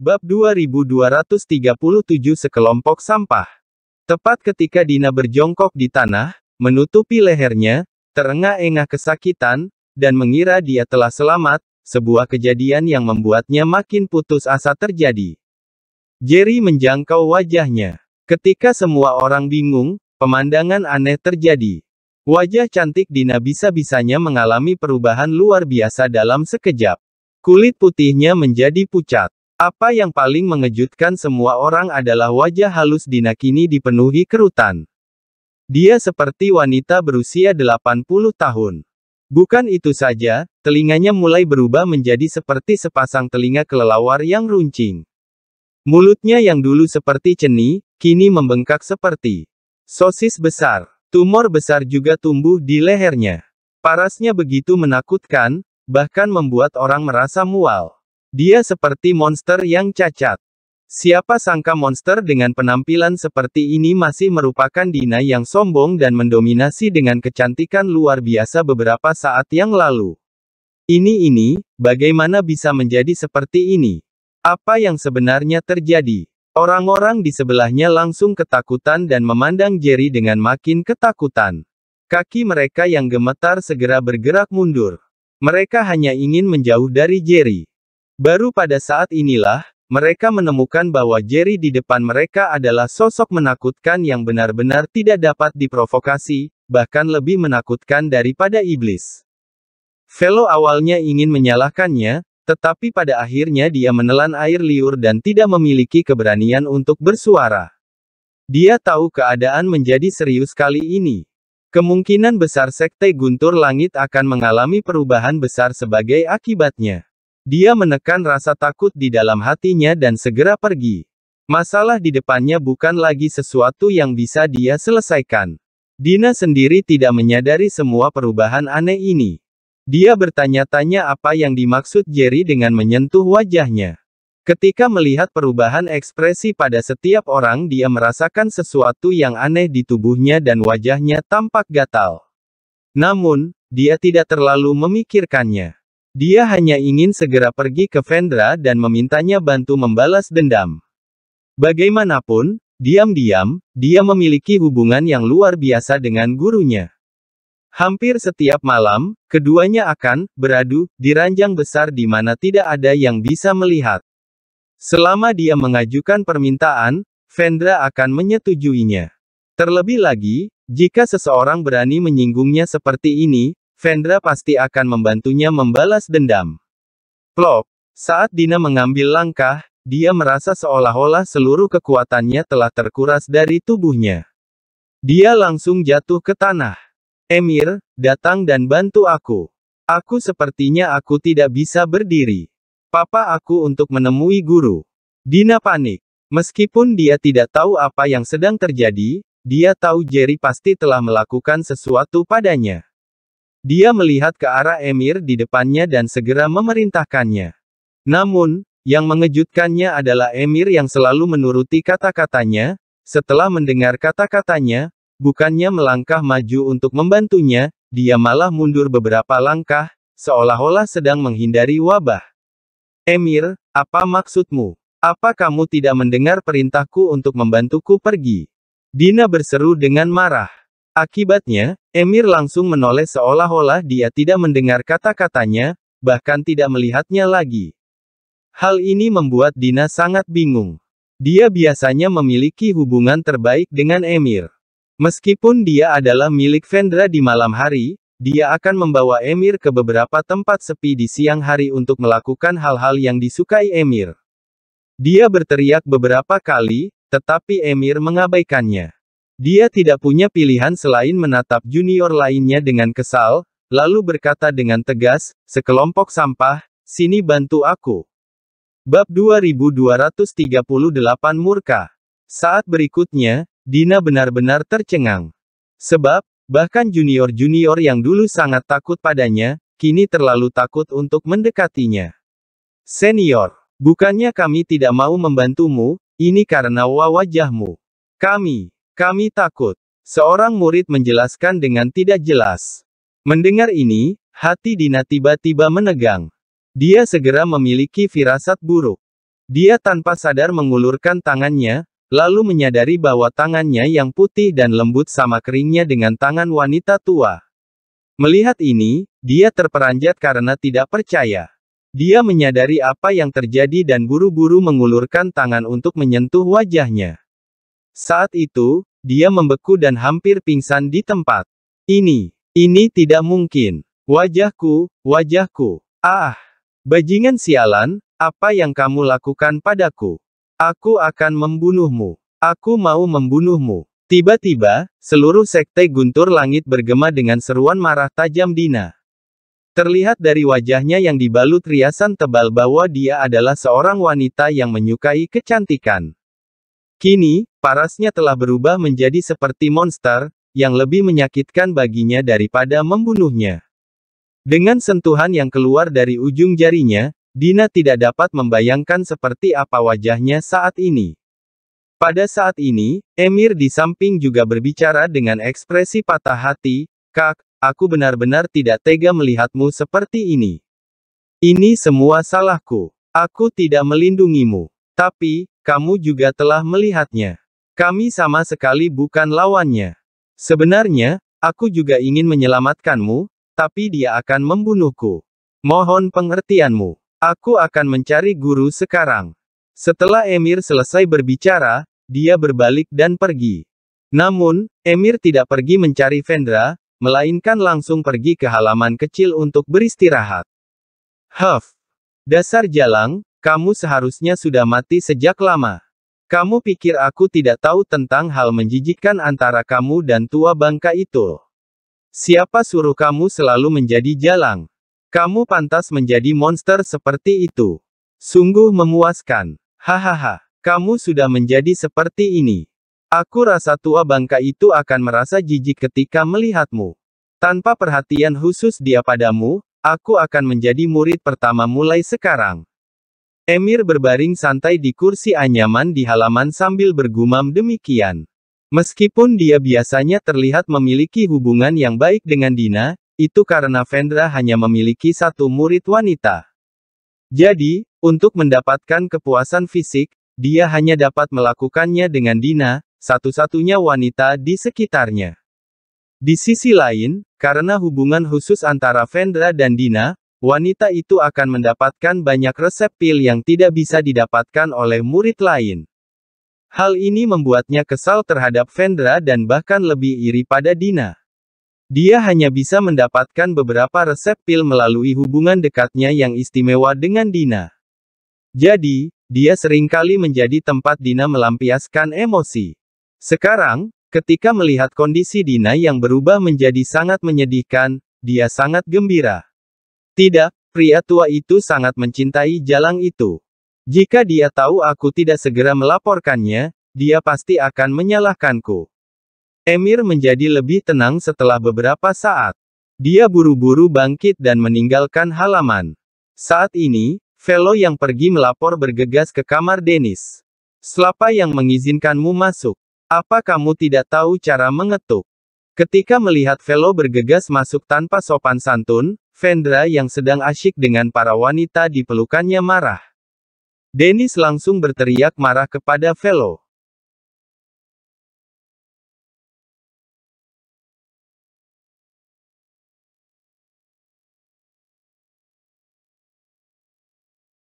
Bab 2237 Sekelompok Sampah Tepat ketika Dina berjongkok di tanah, menutupi lehernya, terengah-engah kesakitan, dan mengira dia telah selamat, sebuah kejadian yang membuatnya makin putus asa terjadi. Jerry menjangkau wajahnya. Ketika semua orang bingung, pemandangan aneh terjadi. Wajah cantik Dina bisa-bisanya mengalami perubahan luar biasa dalam sekejap. Kulit putihnya menjadi pucat. Apa yang paling mengejutkan semua orang adalah wajah halus Dina kini dipenuhi kerutan. Dia seperti wanita berusia 80 tahun. Bukan itu saja, telinganya mulai berubah menjadi seperti sepasang telinga kelelawar yang runcing. Mulutnya yang dulu seperti ceni, kini membengkak seperti sosis besar. Tumor besar juga tumbuh di lehernya. Parasnya begitu menakutkan, bahkan membuat orang merasa mual. Dia seperti monster yang cacat. Siapa sangka monster dengan penampilan seperti ini masih merupakan Dina yang sombong dan mendominasi dengan kecantikan luar biasa beberapa saat yang lalu. Ini ini, bagaimana bisa menjadi seperti ini? Apa yang sebenarnya terjadi? Orang-orang di sebelahnya langsung ketakutan dan memandang Jerry dengan makin ketakutan. Kaki mereka yang gemetar segera bergerak mundur. Mereka hanya ingin menjauh dari Jerry. Baru pada saat inilah, mereka menemukan bahwa Jerry di depan mereka adalah sosok menakutkan yang benar-benar tidak dapat diprovokasi, bahkan lebih menakutkan daripada iblis. Velo awalnya ingin menyalahkannya, tetapi pada akhirnya dia menelan air liur dan tidak memiliki keberanian untuk bersuara. Dia tahu keadaan menjadi serius kali ini. Kemungkinan besar Sekte Guntur Langit akan mengalami perubahan besar sebagai akibatnya. Dia menekan rasa takut di dalam hatinya dan segera pergi. Masalah di depannya bukan lagi sesuatu yang bisa dia selesaikan. Dina sendiri tidak menyadari semua perubahan aneh ini. Dia bertanya-tanya apa yang dimaksud Jerry dengan menyentuh wajahnya. Ketika melihat perubahan ekspresi pada setiap orang dia merasakan sesuatu yang aneh di tubuhnya dan wajahnya tampak gatal. Namun, dia tidak terlalu memikirkannya. Dia hanya ingin segera pergi ke Vendra dan memintanya bantu membalas dendam. Bagaimanapun, diam-diam, dia memiliki hubungan yang luar biasa dengan gurunya. Hampir setiap malam, keduanya akan beradu di ranjang besar di mana tidak ada yang bisa melihat. Selama dia mengajukan permintaan, Vendra akan menyetujuinya. Terlebih lagi, jika seseorang berani menyinggungnya seperti ini, Vendra pasti akan membantunya membalas dendam. Plop. Saat Dina mengambil langkah, dia merasa seolah-olah seluruh kekuatannya telah terkuras dari tubuhnya. Dia langsung jatuh ke tanah. Emir, datang dan bantu aku. Aku sepertinya aku tidak bisa berdiri. Papa aku untuk menemui guru. Dina panik. Meskipun dia tidak tahu apa yang sedang terjadi, dia tahu Jerry pasti telah melakukan sesuatu padanya. Dia melihat ke arah Emir di depannya dan segera memerintahkannya. Namun, yang mengejutkannya adalah Emir yang selalu menuruti kata-katanya, setelah mendengar kata-katanya, bukannya melangkah maju untuk membantunya, dia malah mundur beberapa langkah, seolah-olah sedang menghindari wabah. Emir, apa maksudmu? Apa kamu tidak mendengar perintahku untuk membantuku pergi? Dina berseru dengan marah. Akibatnya, Emir langsung menoleh seolah-olah dia tidak mendengar kata-katanya, bahkan tidak melihatnya lagi. Hal ini membuat Dina sangat bingung. Dia biasanya memiliki hubungan terbaik dengan Emir. Meskipun dia adalah milik Vendra di malam hari, dia akan membawa Emir ke beberapa tempat sepi di siang hari untuk melakukan hal-hal yang disukai Emir. Dia berteriak beberapa kali, tetapi Emir mengabaikannya. Dia tidak punya pilihan selain menatap junior lainnya dengan kesal, lalu berkata dengan tegas, sekelompok sampah, sini bantu aku. Bab 2238 Murka Saat berikutnya, Dina benar-benar tercengang. Sebab, bahkan junior-junior yang dulu sangat takut padanya, kini terlalu takut untuk mendekatinya. Senior, bukannya kami tidak mau membantumu, ini karena wajahmu. Kami, kami takut. Seorang murid menjelaskan dengan tidak jelas. Mendengar ini, hati Dina tiba-tiba menegang. Dia segera memiliki firasat buruk. Dia tanpa sadar mengulurkan tangannya, lalu menyadari bahwa tangannya yang putih dan lembut sama keringnya dengan tangan wanita tua. Melihat ini, dia terperanjat karena tidak percaya. Dia menyadari apa yang terjadi dan buru-buru mengulurkan tangan untuk menyentuh wajahnya. Saat itu, dia membeku dan hampir pingsan di tempat. Ini, ini tidak mungkin. Wajahku, wajahku. Ah, bajingan sialan, apa yang kamu lakukan padaku? Aku akan membunuhmu. Aku mau membunuhmu. Tiba-tiba, seluruh sekte guntur langit bergema dengan seruan marah tajam Dina. Terlihat dari wajahnya yang dibalut riasan tebal bahwa dia adalah seorang wanita yang menyukai kecantikan. Kini, parasnya telah berubah menjadi seperti monster, yang lebih menyakitkan baginya daripada membunuhnya. Dengan sentuhan yang keluar dari ujung jarinya, Dina tidak dapat membayangkan seperti apa wajahnya saat ini. Pada saat ini, Emir di samping juga berbicara dengan ekspresi patah hati, Kak, aku benar-benar tidak tega melihatmu seperti ini. Ini semua salahku. Aku tidak melindungimu. Tapi, kamu juga telah melihatnya. Kami sama sekali bukan lawannya. Sebenarnya, aku juga ingin menyelamatkanmu, tapi dia akan membunuhku. Mohon pengertianmu. Aku akan mencari guru sekarang. Setelah Emir selesai berbicara, dia berbalik dan pergi. Namun, Emir tidak pergi mencari Vendra, melainkan langsung pergi ke halaman kecil untuk beristirahat. Huff! Dasar jalang, kamu seharusnya sudah mati sejak lama. Kamu pikir aku tidak tahu tentang hal menjijikkan antara kamu dan tua bangka itu? Siapa suruh kamu selalu menjadi jalang? Kamu pantas menjadi monster seperti itu. Sungguh memuaskan. Hahaha, kamu sudah menjadi seperti ini. Aku rasa tua bangka itu akan merasa jijik ketika melihatmu. Tanpa perhatian khusus dia padamu, aku akan menjadi murid pertama mulai sekarang. Emir berbaring santai di kursi anyaman di halaman sambil bergumam demikian. Meskipun dia biasanya terlihat memiliki hubungan yang baik dengan Dina, itu karena Vendra hanya memiliki satu murid wanita. Jadi, untuk mendapatkan kepuasan fisik, dia hanya dapat melakukannya dengan Dina, satu-satunya wanita di sekitarnya. Di sisi lain, karena hubungan khusus antara Vendra dan Dina, wanita itu akan mendapatkan banyak resep pil yang tidak bisa didapatkan oleh murid lain. Hal ini membuatnya kesal terhadap Vendra dan bahkan lebih iri pada Dina. Dia hanya bisa mendapatkan beberapa resep pil melalui hubungan dekatnya yang istimewa dengan Dina. Jadi, dia seringkali menjadi tempat Dina melampiaskan emosi. Sekarang, ketika melihat kondisi Dina yang berubah menjadi sangat menyedihkan, dia sangat gembira. Tidak, pria tua itu sangat mencintai jalang itu. Jika dia tahu aku tidak segera melaporkannya, dia pasti akan menyalahkanku. Emir menjadi lebih tenang setelah beberapa saat. Dia buru-buru bangkit dan meninggalkan halaman. Saat ini, Velo yang pergi melapor bergegas ke kamar Denis. Selapa yang mengizinkanmu masuk. Apa kamu tidak tahu cara mengetuk? Ketika melihat Velo bergegas masuk tanpa sopan santun, Vendra yang sedang asyik dengan para wanita di pelukannya marah. Dennis langsung berteriak marah kepada Velo.